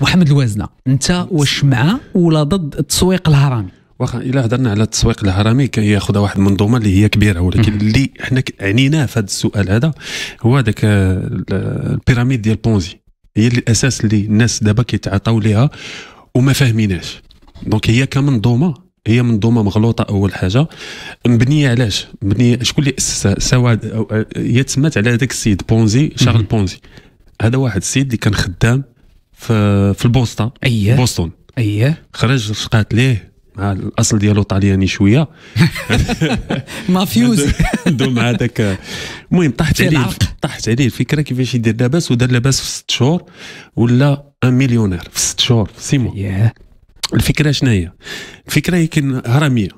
محمد الوازنه انت واش مع ولا ضد التسويق الهرمي واخا الا هضرنا على التسويق الهرمي كياخذها واحد المنظومه اللي هي كبيره ولكن اللي حنا عنيناه في هذا السؤال هذا هو ذاك آه، البيراميد ديال بونزي هي الاساس اللي الناس دابا كيتعاطاو ليها وما فاهميناش دونك هي كمنظومه هي منظومه مغلوطه اول حاجه مبنيه علاش مبنيه شكون اللي اسسها سواد هي تسمات على هذاك السيد بونزي شارل بونزي هذا واحد السيد اللي كان خدام في, في البوسطه اييه بوسطن اييه خرج رشقات ليه مع الاصل ديالو طلياني شويه مافيوز دوم مع هذاك المهم طاحت عليه طاحت عليه الفكره كيفاش يدير لاباس ودار لاباس في ست شهور ولا ان مليونير في ست شهور في سيمون أيه. الفكره شنو هي الفكره هي كاين هرميه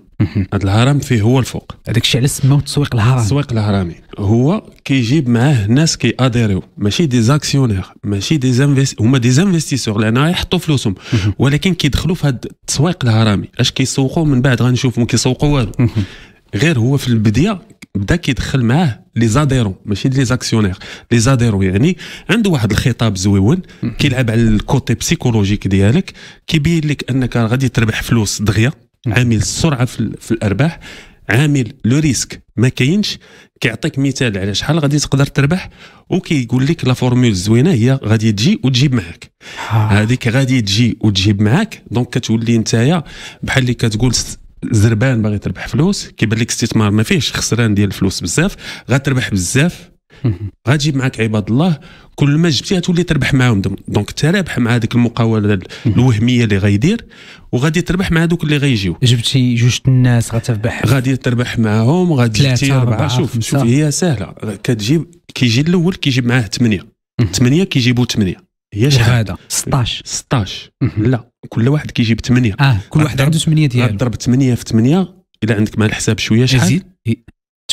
هذا الهرم فيه هو الفوق هذاك الشيء علاش سموه التسويق الهرمي التسويق الهرمي هو كيجيب معاه ناس كياديريو ماشي دي زاكسيونير ماشي دي زانفيس هما دي زانفيستيسور لان يحطوا فلوسهم ولكن كيدخلوا في هذا التسويق الهرمي اش كيسوقوا من بعد غنشوفهم كيسوقوا والو غير هو في البدايه بدا كيدخل معاه لي زاديرون ماشي لي زاكسيونير لي زاديرون يعني عنده واحد الخطاب زويون كيلعب على الكوتي بسيكولوجيك ديالك كيبين لك انك غادي تربح فلوس دغيا عامل السرعه في, في الارباح عامل لو ريسك ما كاينش كيعطيك مثال على شحال غادي تقدر تربح وكيقول لك لا فورمول الزوينه هي غادي تجي وتجيب معاك هذيك غادي تجي وتجيب معاك دونك كتولي نتايا بحال اللي كتقول زربان باغي تربح فلوس كيبان لك استثمار ما فيهش خسران ديال الفلوس بزاف غتربح بزاف غتجيب معك عباد الله كل ما جبتي غتولي تربح معاهم دونك انت رابح مع هذيك المقاوله الوهميه اللي غيدير وغادي تربح مع هذوك اللي غيجيو جبتي جوج الناس غتربح غادي تربح معاهم غادي ثلاثه اربعه شوف شوف هي سهله كتجيب كيجي الاول كيجيب معاه ثمانيه ثمانيه كيجيبوا ثمانيه هي شحال هذا 16 16 لا كل واحد كيجيب ثمانيه اه كل واحد عنده ثمانيه ديالو ضرب ثمانيه في ثمانيه الا عندك مع الحساب شويه شحال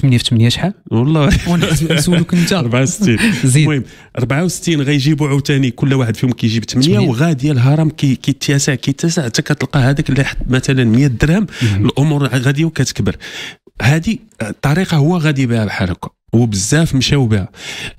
8 في 8 شحال؟ والله نسولك انت 64 زيد المهم 64 غيجيبوا عاوتاني كل واحد فيهم كيجيب 8 وغادي الهرم كيتسع كيتسع حتى كتلقى هذاك اللي حط مثلا 100 درهم الامور غادي وكتكبر هذه الطريقه هو غادي بها بحال هكا وبزاف مشاو بها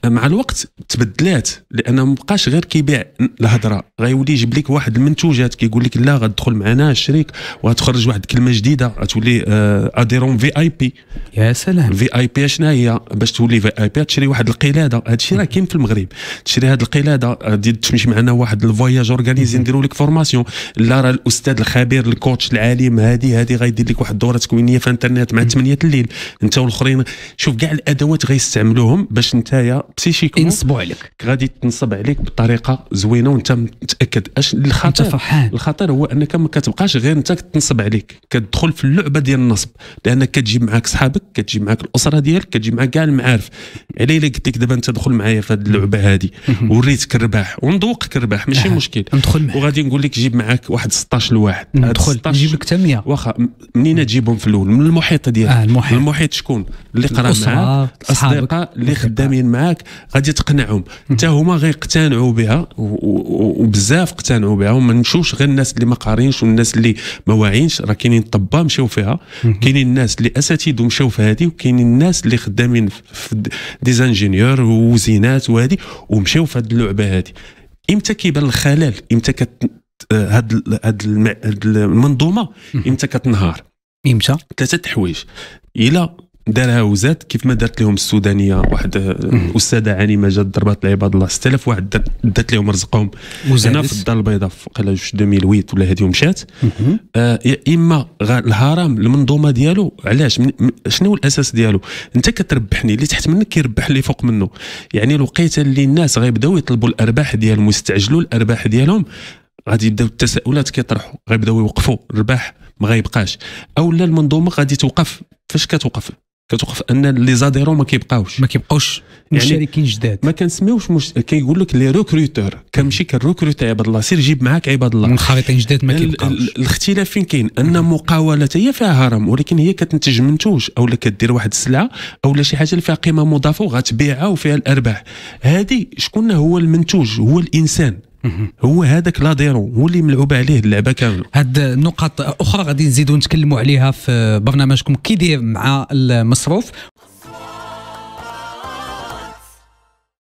مع الوقت تبدلات لانه مابقاش غير كيبيع الهضره غيولي يجيب لك واحد المنتوجات كيقول لك لا غتدخل معنا الشريك وغتخرج واحد الكلمه جديده غتولي آه، اديرون في اي بي يا سلام في اي بي شنو هي باش تولي في اي بي تشري واحد القلاده هذا الشيء راه كاين في المغرب تشري هذه القلاده تمشي معنا واحد الفواياج اورغانيزي نديروا لك فورماسيون لا راه الاستاذ الخبير الكوتش العالم هذه هذه غيدير لك واحد الدوره تكوينيه في انترنت مع 8 الليل انت والاخرين شوف كاع الادوات الادوات غيستعملوهم باش نتايا بسيشيكو ينصبوا عليك غادي تنصب عليك بطريقه زوينه وانت متاكد اش الخطر فرحان الخطر هو انك ما كتبقاش غير انت كتنصب عليك كتدخل في اللعبه ديال النصب لانك كتجيب معاك صحابك كتجيب معاك الاسره ديالك كتجيب معاك كاع المعارف على الا قلت لك دابا انت دخل معايا في هذه اللعبه هذه وريتك الرباح وندوقك الرباح ماشي مشكل ندخل معاك وغادي نقول لك جيب معاك واحد 16 لواحد ندخل نجيب لك حتى 100 واخا منين تجيبهم في الاول من المحيط ديالك آه المحيط. المحيط شكون اللي قرا معاك اصدقاء اللي خدامين معاك غادي تقنعهم حتى هما غيقتنعوا بها وبزاف اقتنعوا بها وما نمشوش غير الناس اللي ما قارينش والناس اللي ما واعينش راه كاينين طبا مشاو فيها كاينين الناس اللي اساتذه مشاو في هذه وكاينين الناس اللي خدامين في ديزانجينيور وزينات وهذه ومشاو في هذه اللعبه هذه امتى كيبان الخلل امتى كت هاد هاد المنظومه امتى كتنهار امتى ثلاثه حوايج الا دارها وزاد كيف ما دارت لهم السودانيه واحد استاذه عنيمه جات ضربات العباد الله 6000 واحد دات لهم رزقهم هنا في الدار البيضاء في 2008 ولا هذه ومشات آه اما الهرم المنظومه ديالو علاش شنو الاساس ديالو انت كتربحني اللي تحت منك كيربح اللي فوق منه يعني الوقيته اللي الناس غيبداو يطلبوا الارباح ديالهم ويستعجلوا الارباح ديالهم غادي يبداو التساؤلات كيطرحوا غيبداو يوقفوا الرباح ما غيبقاش اولا المنظومه غادي توقف فاش كتوقف كتوقف ان لي زاديرون ما كيبقاوش ما كيبقاوش يعني مشاركين يعني جداد ما كنسميوش مش... كيقول لك لي روكروتور كنمشي كنروكروت عباد الله سير جيب معاك عباد الله منخرطين جداد ما كيبقاوش الاختلاف فين كاين ان مقاوله هي فيها هرم ولكن هي كتنتج منتوج اولا كدير واحد السلعه اولا شي حاجه اللي فيها قيمه مضافه وغتبيعها وفيها الارباح هذه شكون هو المنتوج هو الانسان هو هذاك لاديرون هو اللي ملعوب عليه اللعبه كامله هاد نقاط اخرى غادي نزيدو نتكلموا عليها في برنامجكم كي مع المصروف